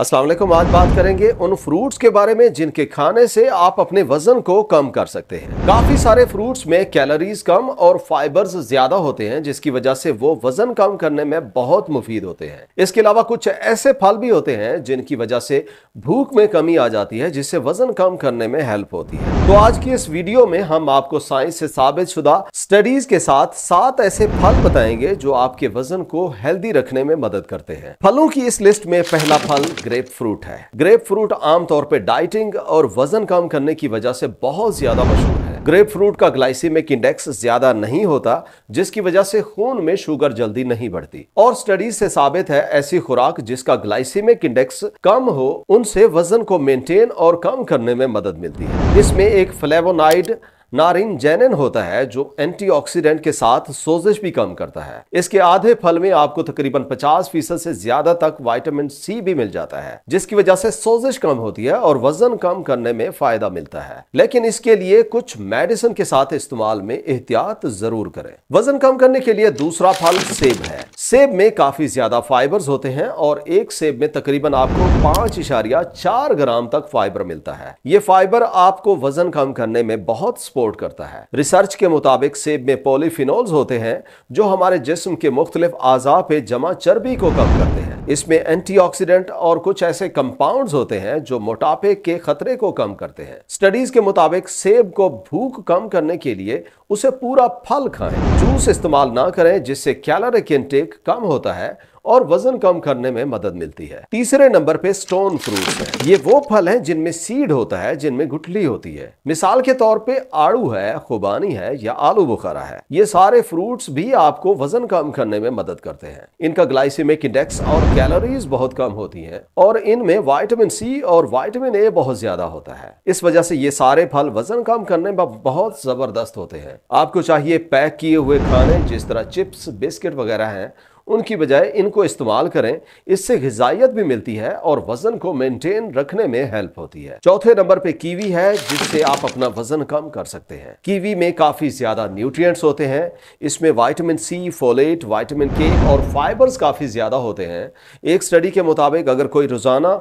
असलम आज बात करेंगे उन फ्रूट्स के बारे में जिनके खाने से आप अपने वजन को कम कर सकते हैं काफी सारे फ्रूट्स में कैलोरीज कम और फाइबर्स ज्यादा होते हैं जिसकी वजह से वो वजन कम करने में बहुत मुफीद होते हैं इसके अलावा कुछ ऐसे फल भी होते हैं जिनकी वजह से भूख में कमी आ जाती है जिससे वजन कम करने में हेल्प होती है तो आज की इस वीडियो में हम आपको साइंस से साबित शुदा स्टडीज के साथ सात ऐसे फल बताएंगे जो आपके वजन को हेल्दी रखने में मदद करते हैं फलों की इस लिस्ट में पहला फल ग्रेप फ्रूट है ग्रेप फ्रूट आमतौर पर डाइटिंग और वजन कम करने की वजह से बहुत ज्यादा मशहूर है ग्रेप फ्रूट का ग्लाइसेमिक इंडेक्स ज्यादा नहीं होता जिसकी वजह से खून में शुगर जल्दी नहीं बढ़ती और स्टडीज से साबित है ऐसी खुराक जिसका ग्लाइसेमिक इंडेक्स कम हो उनसे वजन को मेंटेन और कम करने में मदद मिलती है इसमें एक फ्लेवोनाइड नारिन जैनन होता है जो एंटीऑक्सीडेंट के साथ सोजिश भी कम करता है इसके आधे फल में आपको तकरीबन 50 फीसद से ज्यादा तक वाइटामिन सी भी मिल जाता है जिसकी वजह से सोजिश कम होती है और वजन कम करने में फायदा मिलता है लेकिन इसके लिए कुछ मेडिसिन के साथ इस्तेमाल में एहतियात जरूर करें वजन कम करने के लिए दूसरा फल सेब है सेब में काफी ज्यादा फाइबर्स होते हैं और एक सेब में तकरीबन आपको पांच इशारिया चार ग्राम तक फाइबर मिलता है ये फाइबर आपको वजन कम करने में बहुत सपोर्ट करता है रिसर्च के मुताबिक सेब में पोलिफिनोल्स होते हैं जो हमारे जिसम के मुख्तलिफ आज़ा पे जमा चर्बी को कम करते हैं इसमें एंटीऑक्सीडेंट और कुछ ऐसे कंपाउंड्स होते हैं जो मोटापे के खतरे को कम करते हैं स्टडीज के मुताबिक सेब को भूख कम करने के लिए उसे पूरा फल खाएं जूस इस्तेमाल ना करें जिससे कैलोरिक इनटेक कम होता है और वजन कम करने में मदद मिलती है तीसरे नंबर पे स्टोन फ्रूट है ये वो फल है जिनमें सीड होता है जिनमें गुठली होती है मिसाल के तौर पे आड़ू है खुबानी है या आलू बुखारा है ये सारे फ्रूट्स भी आपको वजन कम करने में मदद करते हैं इनका ग्लाइसिमिक इंडेक्स और कैलोरीज बहुत कम होती है और इनमें वाइटामिन सी और वाइटामिन ए बहुत ज्यादा होता है इस वजह से ये सारे फल वजन कम करने में बहुत जबरदस्त होते हैं आपको चाहिए पैक किए हुए खाने जिस तरह चिप्स बिस्किट वगैरह हैं उनकी बजाय इनको इस्तेमाल करें इससे गजाइत भी मिलती है और वजन को मेंटेन रखने में हेल्प होती है चौथे नंबर पे कीवी है जिससे आप अपना वजन कम कर सकते हैं कीवी में काफी ज्यादा न्यूट्रिएंट्स होते हैं इसमें वाइटामिन सी फोलेट वाइटामिन के और फाइबर्स काफी ज्यादा होते हैं एक स्टडी के मुताबिक अगर कोई रोजाना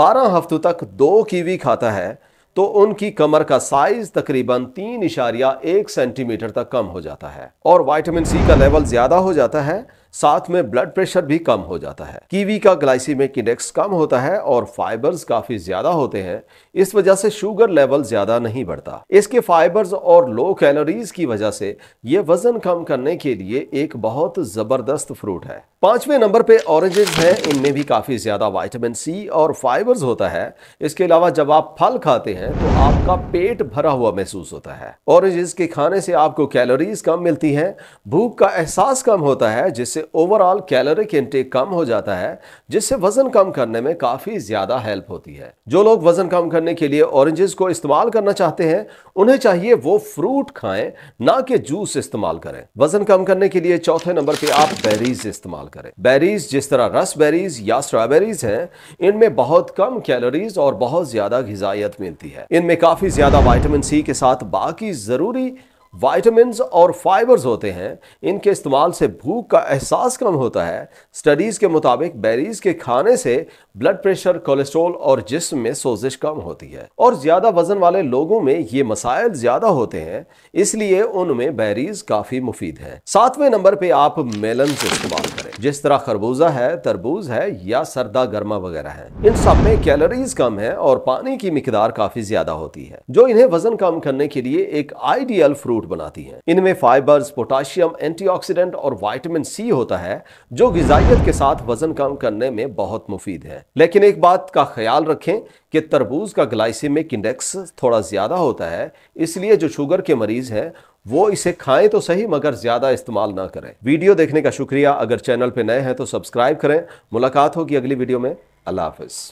बारह हफ्तों तक दो कीवी खाता है तो उनकी कमर का साइज तकरीबन तीन इशारिया एक सेंटीमीटर तक कम हो जाता है और वाइटामिन सी का लेवल ज्यादा हो जाता है साथ में ब्लड प्रेशर भी कम हो जाता है कीवी का ग्लाइसीमिक इंडेक्स कम होता है और फाइबर्स काफी ज्यादा होते हैं इस वजह से शुगर लेवल ज्यादा नहीं बढ़ता इसके फाइबर्स और लो कैलोरीज की वजह से ये वजन कम करने के लिए एक बहुत जबरदस्त फ्रूट है पांचवे नंबर पे ऑरेंजेस हैं इनमें भी काफी ज्यादा वाइटामिन सी और फाइबर्स होता है इसके अलावा जब आप फल खाते हैं तो आपका पेट भरा हुआ महसूस होता है ऑरेंजेस के खाने से आपको कैलोरीज कम मिलती है भूख का एहसास कम होता है जिससे जिससे ओवरऑल कैलोरिक इनटेक कम हो जाता है जिससे वजन कम करने में काफ़ी ज़्यादा हेल्प होती है जो लोग वजन कम करने के लिए ऑरेंजेस को इस्तेमाल करना चाहते हैं उन्हें चाहिए वो फ्रूट खाएं ना कि जूस इस्तेमाल करें वजन कम करने के लिए चौथे नंबर पे आप बेरीज इस्तेमाल करें बेरीज जिस तरह रस बेरीज या स्ट्रॉबेरीज हैं इनमें बहुत कम कैलोरीज और बहुत ज़्यादा गजाइत मिलती है इनमें काफ़ी ज़्यादा वाइटामिन सी के साथ बाकी ज़रूरी वाइटामिन और फाइबर्स होते हैं इनके इस्तेमाल से भूख का एहसास कम होता है स्टडीज़ के मुताबिक बेरीज के खाने से ब्लड प्रेशर कोलेस्ट्रॉल और जिस्म में सोजिश कम होती है और ज़्यादा वजन वाले लोगों में ये मसाइल ज़्यादा होते हैं इसलिए उनमें बेरीज काफ़ी मुफीद है सातवें नंबर पर आप मेलन इस्तेमाल करें जिस तरह खरबूजा है तरबूज है या सरदा गर्मा वगैरह है इन सब में कैलोरीज कम है और पानी की मकदार काफ़ी ज़्यादा होती है जो इन्हें वजन कम करने के लिए एक आइडियल फ्रूट फ्रूट बनाती हैं इनमें फाइबर्स पोटाशियम एंटीऑक्सीडेंट और वाइटामिन सी होता है जो गजाइत के साथ वजन कम करने में बहुत मुफीद है लेकिन एक बात का ख्याल रखें कि तरबूज का ग्लाइसिमिक इंडेक्स थोड़ा ज़्यादा होता है इसलिए जो शुगर के मरीज़ हैं वो इसे खाएं तो सही मगर ज़्यादा इस्तेमाल ना करें वीडियो देखने का शुक्रिया अगर चैनल पर नए हैं तो सब्सक्राइब करें मुलाकात होगी अगली वीडियो में अल्लाह हाफिज़